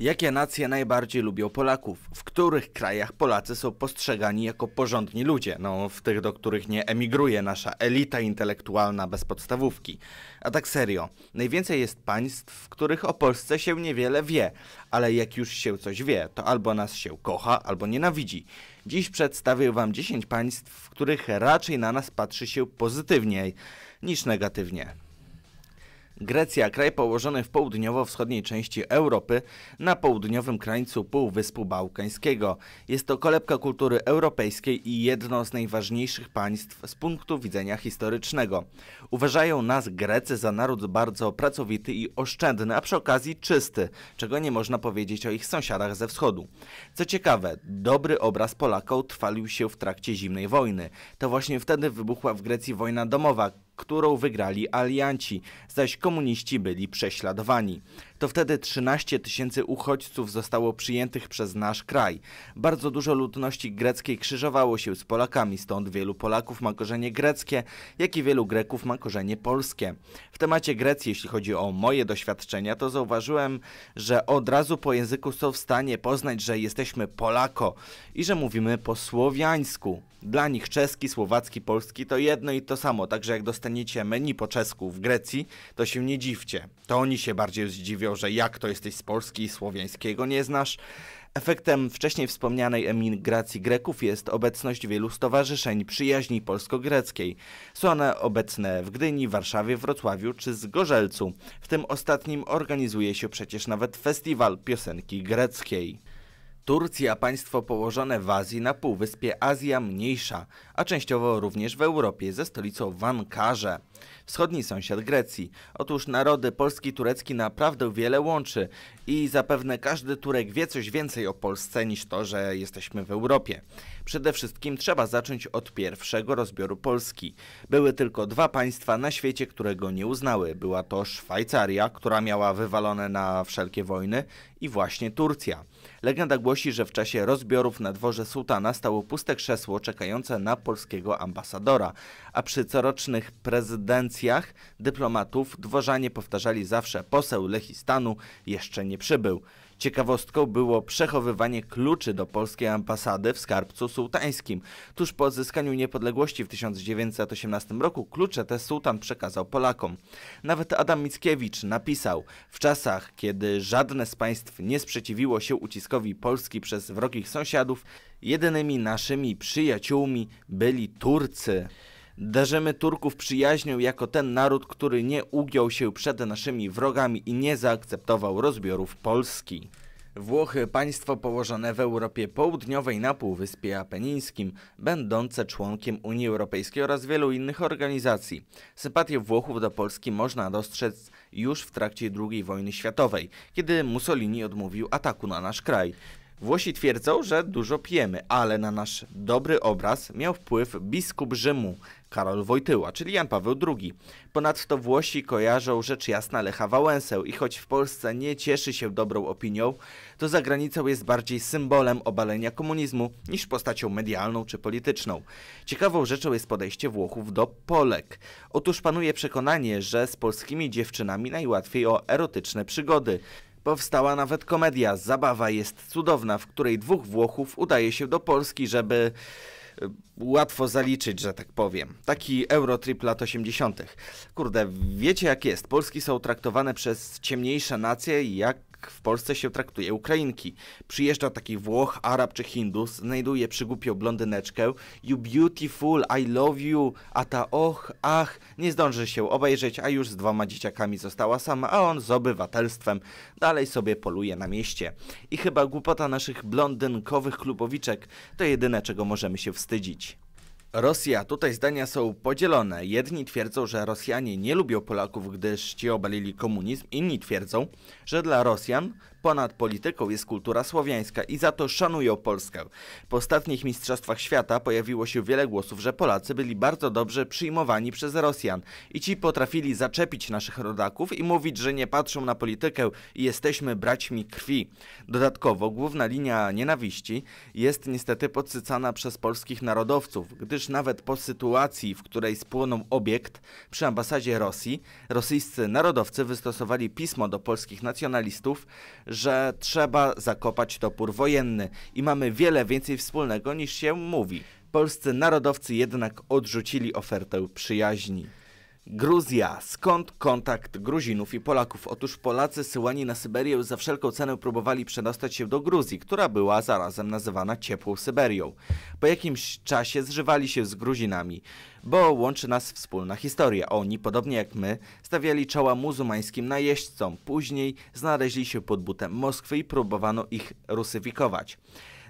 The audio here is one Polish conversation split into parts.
Jakie nacje najbardziej lubią Polaków? W których krajach Polacy są postrzegani jako porządni ludzie? No, w tych, do których nie emigruje nasza elita intelektualna bez podstawówki. A tak serio, najwięcej jest państw, w których o Polsce się niewiele wie, ale jak już się coś wie, to albo nas się kocha, albo nienawidzi. Dziś przedstawię Wam 10 państw, w których raczej na nas patrzy się pozytywniej niż negatywnie. Grecja, kraj położony w południowo-wschodniej części Europy, na południowym krańcu Półwyspu Bałkańskiego. Jest to kolebka kultury europejskiej i jedno z najważniejszych państw z punktu widzenia historycznego. Uważają nas Grecy za naród bardzo pracowity i oszczędny, a przy okazji czysty, czego nie można powiedzieć o ich sąsiadach ze wschodu. Co ciekawe, dobry obraz Polaka utrwalił się w trakcie zimnej wojny. To właśnie wtedy wybuchła w Grecji wojna domowa, którą wygrali alianci, zaś komuniści byli prześladowani to wtedy 13 tysięcy uchodźców zostało przyjętych przez nasz kraj. Bardzo dużo ludności greckiej krzyżowało się z Polakami, stąd wielu Polaków ma korzenie greckie, jak i wielu Greków ma korzenie polskie. W temacie Grecji, jeśli chodzi o moje doświadczenia, to zauważyłem, że od razu po języku są w stanie poznać, że jesteśmy Polako i że mówimy po słowiańsku. Dla nich czeski, słowacki, polski to jedno i to samo, także jak dostaniecie menu po czesku w Grecji, to się nie dziwcie. To oni się bardziej zdziwią, powiedział, że jak to jesteś z Polski, słowiańskiego nie znasz. Efektem wcześniej wspomnianej emigracji Greków jest obecność wielu stowarzyszeń przyjaźni polsko-greckiej. Są one obecne w Gdyni, Warszawie, Wrocławiu czy Zgorzelcu. W tym ostatnim organizuje się przecież nawet festiwal piosenki greckiej. Turcja, państwo położone w Azji na półwyspie Azja Mniejsza, a częściowo również w Europie ze stolicą w Ankarze wschodni sąsiad Grecji. Otóż narody polski i turecki naprawdę wiele łączy i zapewne każdy Turek wie coś więcej o Polsce niż to, że jesteśmy w Europie. Przede wszystkim trzeba zacząć od pierwszego rozbioru Polski. Były tylko dwa państwa na świecie, które go nie uznały. Była to Szwajcaria, która miała wywalone na wszelkie wojny i właśnie Turcja. Legenda głosi, że w czasie rozbiorów na dworze sułtana stało puste krzesło czekające na polskiego ambasadora, a przy corocznych prezydentach rezydencjach dyplomatów dworzanie powtarzali zawsze poseł Lechistanu jeszcze nie przybył. Ciekawostką było przechowywanie kluczy do polskiej ambasady w skarbcu sułtańskim. Tuż po odzyskaniu niepodległości w 1918 roku klucze te sułtan przekazał Polakom. Nawet Adam Mickiewicz napisał W czasach, kiedy żadne z państw nie sprzeciwiło się uciskowi Polski przez wrogich sąsiadów, jedynymi naszymi przyjaciółmi byli Turcy. Darzymy Turków przyjaźnią jako ten naród, który nie ugiął się przed naszymi wrogami i nie zaakceptował rozbiorów Polski. Włochy, państwo położone w Europie Południowej na Półwyspie Apenińskim, będące członkiem Unii Europejskiej oraz wielu innych organizacji. Sympatię Włochów do Polski można dostrzec już w trakcie II wojny światowej, kiedy Mussolini odmówił ataku na nasz kraj. Włosi twierdzą, że dużo pijemy, ale na nasz dobry obraz miał wpływ biskup Rzymu, Karol Wojtyła, czyli Jan Paweł II. Ponadto Włosi kojarzą rzecz jasna Lecha Wałęsę i choć w Polsce nie cieszy się dobrą opinią, to za granicą jest bardziej symbolem obalenia komunizmu niż postacią medialną czy polityczną. Ciekawą rzeczą jest podejście Włochów do Polek. Otóż panuje przekonanie, że z polskimi dziewczynami najłatwiej o erotyczne przygody. Powstała nawet komedia Zabawa jest cudowna, w której dwóch Włochów udaje się do Polski, żeby e, łatwo zaliczyć, że tak powiem. Taki Eurotrip lat 80. Kurde, wiecie jak jest. Polski są traktowane przez ciemniejsze nacje jak w Polsce się traktuje Ukrainki. Przyjeżdża taki Włoch, Arab czy Hindus, znajduje przygłupią blondyneczkę. You beautiful, I love you, a ta och, ach, nie zdąży się obejrzeć, a już z dwoma dzieciakami została sama, a on z obywatelstwem dalej sobie poluje na mieście. I chyba głupota naszych blondynkowych klubowiczek to jedyne, czego możemy się wstydzić. Rosja. Tutaj zdania są podzielone. Jedni twierdzą, że Rosjanie nie lubią Polaków, gdyż ci obalili komunizm. Inni twierdzą, że dla Rosjan Ponad polityką jest kultura słowiańska i za to szanują Polskę. Po ostatnich Mistrzostwach Świata pojawiło się wiele głosów, że Polacy byli bardzo dobrze przyjmowani przez Rosjan i ci potrafili zaczepić naszych rodaków i mówić, że nie patrzą na politykę i jesteśmy braćmi krwi. Dodatkowo główna linia nienawiści jest niestety podsycana przez polskich narodowców, gdyż nawet po sytuacji, w której spłonął obiekt przy ambasadzie Rosji, rosyjscy narodowcy wystosowali pismo do polskich nacjonalistów, że trzeba zakopać topór wojenny i mamy wiele więcej wspólnego niż się mówi. Polscy narodowcy jednak odrzucili ofertę przyjaźni. Gruzja. Skąd kontakt Gruzinów i Polaków? Otóż Polacy syłani na Syberię za wszelką cenę próbowali przedostać się do Gruzji, która była zarazem nazywana ciepłą Syberią. Po jakimś czasie zżywali się z Gruzinami, bo łączy nas wspólna historia. Oni, podobnie jak my, stawiali czoła muzułmańskim najeźdźcom. Później znaleźli się pod butem Moskwy i próbowano ich rusyfikować.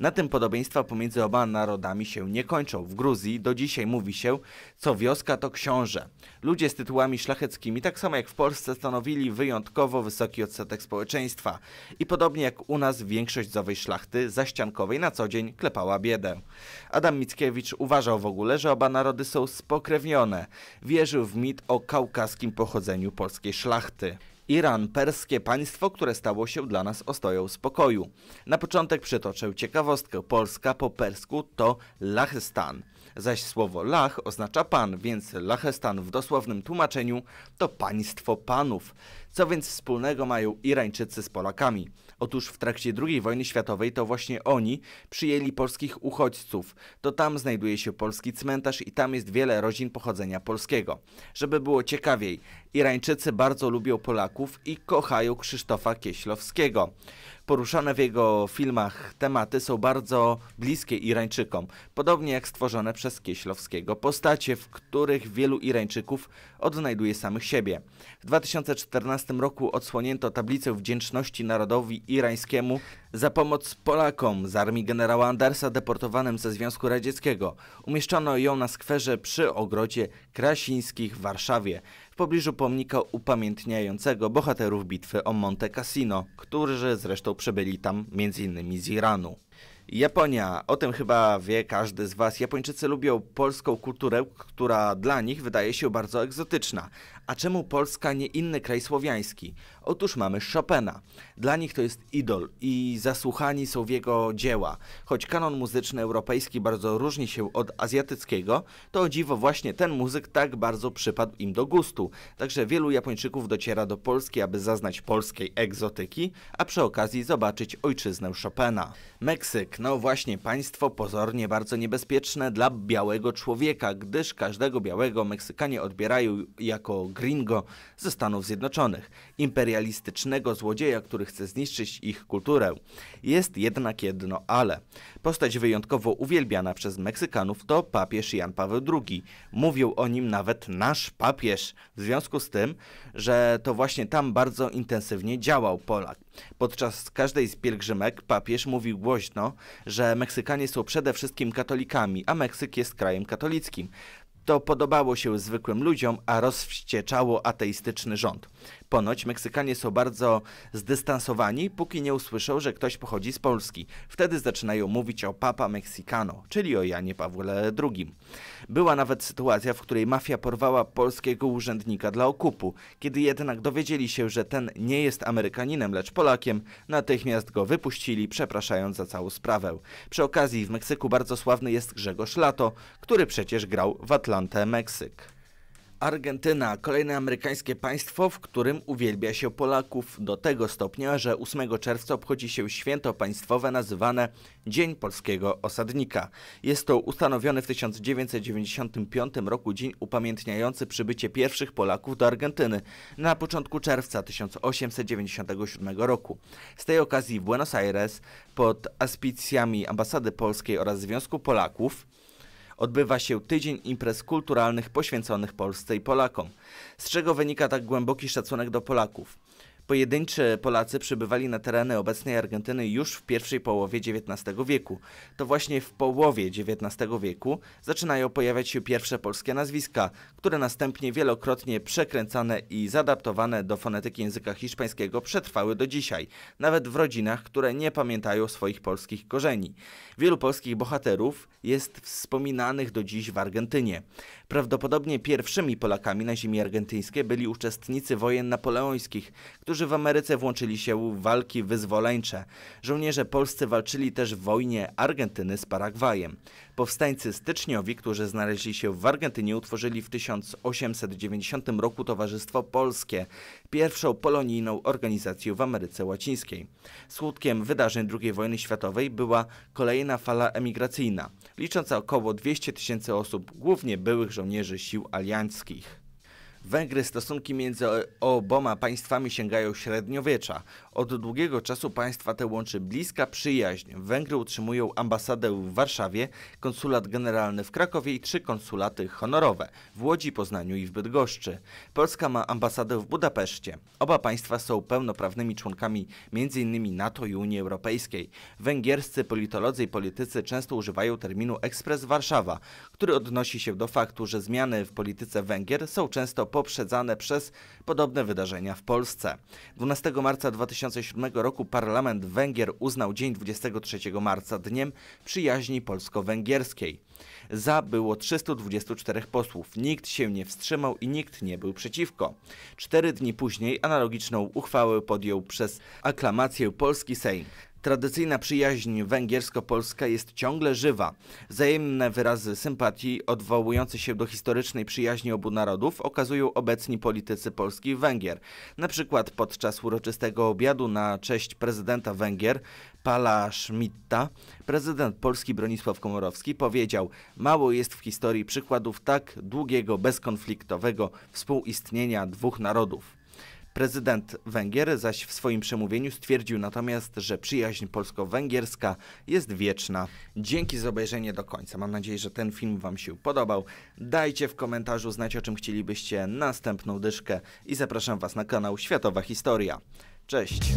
Na tym podobieństwa pomiędzy oboma narodami się nie kończą. W Gruzji do dzisiaj mówi się, co wioska to książę. Ludzie z tytułami szlacheckimi, tak samo jak w Polsce, stanowili wyjątkowo wysoki odsetek społeczeństwa. I podobnie jak u nas większość z owej szlachty zaściankowej na co dzień klepała biedę. Adam Mickiewicz uważał w ogóle, że oba narody są spokrewnione. Wierzył w mit o kaukaskim pochodzeniu polskiej szlachty. Iran, perskie państwo, które stało się dla nas ostoją spokoju. Na początek przytoczę ciekawostkę. Polska po persku to Lachistan. Zaś słowo lach oznacza pan, więc Lachestan w dosłownym tłumaczeniu to państwo panów. Co więc wspólnego mają Irańczycy z Polakami? Otóż w trakcie II wojny światowej to właśnie oni przyjęli polskich uchodźców. To tam znajduje się polski cmentarz i tam jest wiele rodzin pochodzenia polskiego. Żeby było ciekawiej, Irańczycy bardzo lubią Polaków i kochają Krzysztofa Kieślowskiego. Poruszane w jego filmach tematy są bardzo bliskie Irańczykom, podobnie jak stworzone przez Kieślowskiego postacie, w których wielu Irańczyków odnajduje samych siebie. W 2014 roku odsłonięto tablicę wdzięczności narodowi irańskiemu za pomoc Polakom z armii generała Andersa deportowanym ze Związku Radzieckiego. Umieszczono ją na skwerze przy ogrodzie Krasińskich w Warszawie w pobliżu pomnika upamiętniającego bohaterów bitwy o Monte Cassino, którzy zresztą przybyli tam m.in. z Iranu. Japonia. O tym chyba wie każdy z Was. Japończycy lubią polską kulturę, która dla nich wydaje się bardzo egzotyczna. A czemu Polska nie inny kraj słowiański? Otóż mamy Chopina. Dla nich to jest idol i zasłuchani są w jego dzieła. Choć kanon muzyczny europejski bardzo różni się od azjatyckiego, to o dziwo właśnie ten muzyk tak bardzo przypadł im do gustu. Także wielu Japończyków dociera do Polski, aby zaznać polskiej egzotyki, a przy okazji zobaczyć ojczyznę Chopina. Meksyk no właśnie państwo pozornie bardzo niebezpieczne dla białego człowieka, gdyż każdego białego Meksykanie odbierają jako gringo ze Stanów Zjednoczonych, imperialistycznego złodzieja, który chce zniszczyć ich kulturę. Jest jednak jedno ale. Postać wyjątkowo uwielbiana przez Meksykanów to papież Jan Paweł II. Mówił o nim nawet nasz papież, w związku z tym, że to właśnie tam bardzo intensywnie działał Polak. Podczas każdej z pielgrzymek papież mówił głośno, że Meksykanie są przede wszystkim katolikami, a Meksyk jest krajem katolickim. To podobało się zwykłym ludziom, a rozwścieczało ateistyczny rząd. Ponoć Meksykanie są bardzo zdystansowani, póki nie usłyszą, że ktoś pochodzi z Polski. Wtedy zaczynają mówić o Papa Mexicano, czyli o Janie Pawle II. Była nawet sytuacja, w której mafia porwała polskiego urzędnika dla okupu. Kiedy jednak dowiedzieli się, że ten nie jest Amerykaninem, lecz Polakiem, natychmiast go wypuścili, przepraszając za całą sprawę. Przy okazji w Meksyku bardzo sławny jest Grzegorz Lato, który przecież grał w Atlantę Meksyk. Argentyna, kolejne amerykańskie państwo, w którym uwielbia się Polaków do tego stopnia, że 8 czerwca obchodzi się święto państwowe nazywane Dzień Polskiego Osadnika. Jest to ustanowiony w 1995 roku dzień upamiętniający przybycie pierwszych Polaków do Argentyny na początku czerwca 1897 roku. Z tej okazji w Buenos Aires pod aspicjami ambasady polskiej oraz Związku Polaków odbywa się tydzień imprez kulturalnych poświęconych Polsce i Polakom. Z czego wynika tak głęboki szacunek do Polaków? Pojedynczy Polacy przybywali na tereny obecnej Argentyny już w pierwszej połowie XIX wieku. To właśnie w połowie XIX wieku zaczynają pojawiać się pierwsze polskie nazwiska, które następnie wielokrotnie przekręcane i zadaptowane do fonetyki języka hiszpańskiego przetrwały do dzisiaj, nawet w rodzinach, które nie pamiętają swoich polskich korzeni. Wielu polskich bohaterów jest wspominanych do dziś w Argentynie. Prawdopodobnie pierwszymi Polakami na ziemi argentyńskiej byli uczestnicy wojen napoleońskich, którzy którzy w Ameryce włączyli się w walki wyzwoleńcze. Żołnierze polscy walczyli też w wojnie Argentyny z Paragwajem. Powstańcy styczniowi, którzy znaleźli się w Argentynie, utworzyli w 1890 roku Towarzystwo Polskie, pierwszą polonijną organizację w Ameryce Łacińskiej. Skutkiem wydarzeń II wojny światowej była kolejna fala emigracyjna, licząca około 200 tysięcy osób, głównie byłych żołnierzy sił alianckich. Węgry stosunki między oboma państwami sięgają średniowiecza. Od długiego czasu państwa te łączy bliska przyjaźń. Węgry utrzymują ambasadę w Warszawie, konsulat generalny w Krakowie i trzy konsulaty honorowe w Łodzi, Poznaniu i w Bydgoszczy. Polska ma ambasadę w Budapeszcie. Oba państwa są pełnoprawnymi członkami m.in. NATO i Unii Europejskiej. Węgierscy politolodzy i politycy często używają terminu ekspres Warszawa, który odnosi się do faktu, że zmiany w polityce Węgier są często poprzedzane przez podobne wydarzenia w Polsce. 12 marca 2007 roku parlament Węgier uznał dzień 23 marca dniem przyjaźni polsko-węgierskiej. Za było 324 posłów, nikt się nie wstrzymał i nikt nie był przeciwko. Cztery dni później analogiczną uchwałę podjął przez aklamację polski Sejm. Tradycyjna przyjaźń węgiersko-polska jest ciągle żywa. Wzajemne wyrazy sympatii odwołujące się do historycznej przyjaźni obu narodów okazują obecni politycy Polski i Węgier. Na przykład podczas uroczystego obiadu na cześć prezydenta Węgier, Pala Schmidta, prezydent Polski Bronisław Komorowski powiedział mało jest w historii przykładów tak długiego, bezkonfliktowego współistnienia dwóch narodów. Prezydent Węgier zaś w swoim przemówieniu stwierdził natomiast, że przyjaźń polsko-węgierska jest wieczna. Dzięki za obejrzenie do końca. Mam nadzieję, że ten film Wam się podobał. Dajcie w komentarzu znać, o czym chcielibyście następną dyszkę i zapraszam Was na kanał Światowa Historia. Cześć!